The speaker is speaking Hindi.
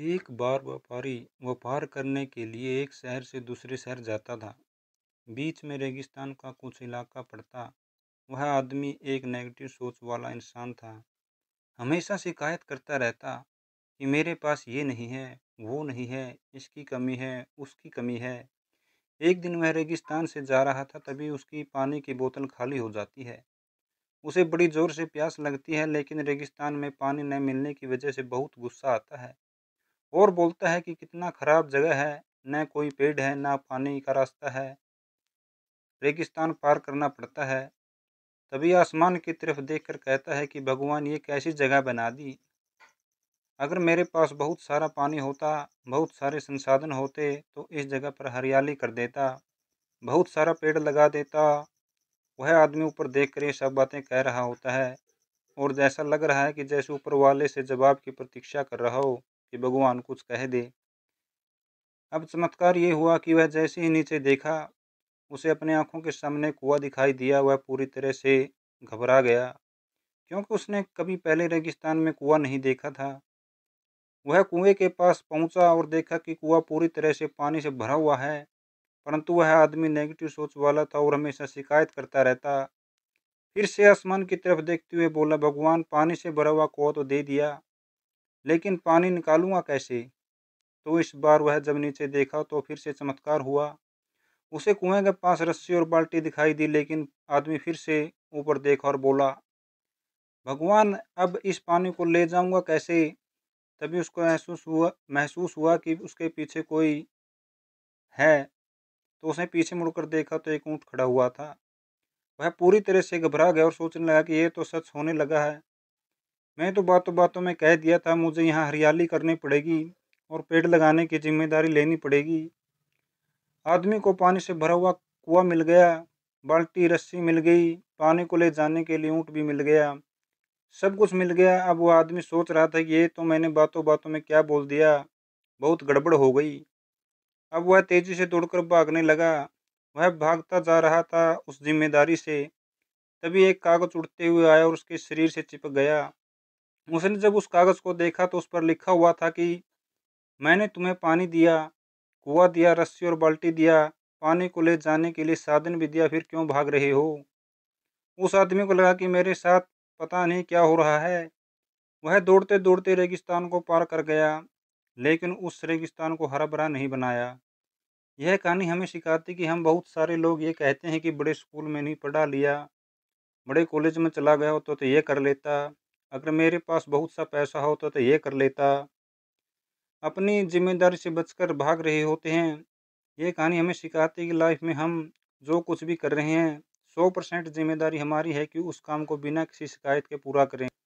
एक बार व्यापारी व्यापार करने के लिए एक शहर से दूसरे शहर जाता था बीच में रेगिस्तान का कुछ इलाका पड़ता वह आदमी एक नेगेटिव सोच वाला इंसान था हमेशा शिकायत करता रहता कि मेरे पास ये नहीं है वो नहीं है इसकी कमी है उसकी कमी है एक दिन वह रेगिस्तान से जा रहा था तभी उसकी पानी की बोतल खाली हो जाती है उसे बड़ी ज़ोर से प्यास लगती है लेकिन रेगिस्तान में पानी न मिलने की वजह से बहुत गुस्सा आता है और बोलता है कि कितना ख़राब जगह है न कोई पेड़ है ना पानी का रास्ता है रेगिस्तान पार करना पड़ता है तभी आसमान की तरफ देखकर कहता है कि भगवान ये कैसी जगह बना दी अगर मेरे पास बहुत सारा पानी होता बहुत सारे संसाधन होते तो इस जगह पर हरियाली कर देता बहुत सारा पेड़ लगा देता वह आदमी ऊपर देख कर ये सब बातें कह रहा होता है और जैसा लग रहा है कि जैसे ऊपर वाले से जवाब की प्रतीक्षा कर रहा हो कि भगवान कुछ कह दे अब चमत्कार ये हुआ कि वह जैसे ही नीचे देखा उसे अपने आंखों के सामने कुआ दिखाई दिया वह पूरी तरह से घबरा गया क्योंकि उसने कभी पहले रेगिस्तान में कुआ नहीं देखा था वह कुएं के पास पहुंचा और देखा कि कुआ पूरी तरह से पानी से भरा हुआ है परंतु वह आदमी नेगेटिव सोच वाला था और हमेशा शिकायत करता रहता फिर से आसमान की तरफ देखते हुए बोला भगवान पानी से भरा हुआ कुआ तो दे दिया लेकिन पानी निकालूंगा कैसे तो इस बार वह जब नीचे देखा तो फिर से चमत्कार हुआ उसे कुएं के पास रस्सी और बाल्टी दिखाई दी लेकिन आदमी फिर से ऊपर देखा और बोला भगवान अब इस पानी को ले जाऊंगा कैसे तभी उसको महसूस हुआ महसूस हुआ कि उसके पीछे कोई है तो उसने पीछे मुड़कर देखा तो एक ऊँट खड़ा हुआ था वह पूरी तरह से घबरा गया और सोचने लगा कि यह तो सच होने लगा है मैं तो बातों बातों में कह दिया था मुझे यहाँ हरियाली करनी पड़ेगी और पेड़ लगाने की जिम्मेदारी लेनी पड़ेगी आदमी को पानी से भरा हुआ कुआ मिल गया बाल्टी रस्सी मिल गई पानी को ले जाने के लिए ऊँट भी मिल गया सब कुछ मिल गया अब वो आदमी सोच रहा था ये तो मैंने बातों बातों में क्या बोल दिया बहुत गड़बड़ हो गई अब वह तेज़ी से दौड़कर भागने लगा वह भागता जा रहा था उस जिम्मेदारी से तभी एक कागज़ उड़ते हुए आया और उसके शरीर से चिपक गया उसने जब उस कागज़ को देखा तो उस पर लिखा हुआ था कि मैंने तुम्हें पानी दिया कुआ दिया रस्सी और बाल्टी दिया पानी को ले जाने के लिए साधन भी दिया फिर क्यों भाग रहे हो उस आदमी को लगा कि मेरे साथ पता नहीं क्या हो रहा है वह दौड़ते दौड़ते रेगिस्तान को पार कर गया लेकिन उस रेगिस्तान को हरा भरा नहीं बनाया यह कहानी हमें सिखाती कि हम बहुत सारे लोग ये कहते हैं कि बड़े स्कूल में नहीं पढ़ा लिया बड़े कॉलेज में चला गया तो, तो ये कर लेता अगर मेरे पास बहुत सा पैसा होता तो ये कर लेता अपनी जिम्मेदारी से बचकर भाग रहे होते हैं ये कहानी हमें सिखाती है कि लाइफ में हम जो कुछ भी कर रहे हैं सौ परसेंट जिम्मेदारी हमारी है कि उस काम को बिना किसी शिकायत के पूरा करें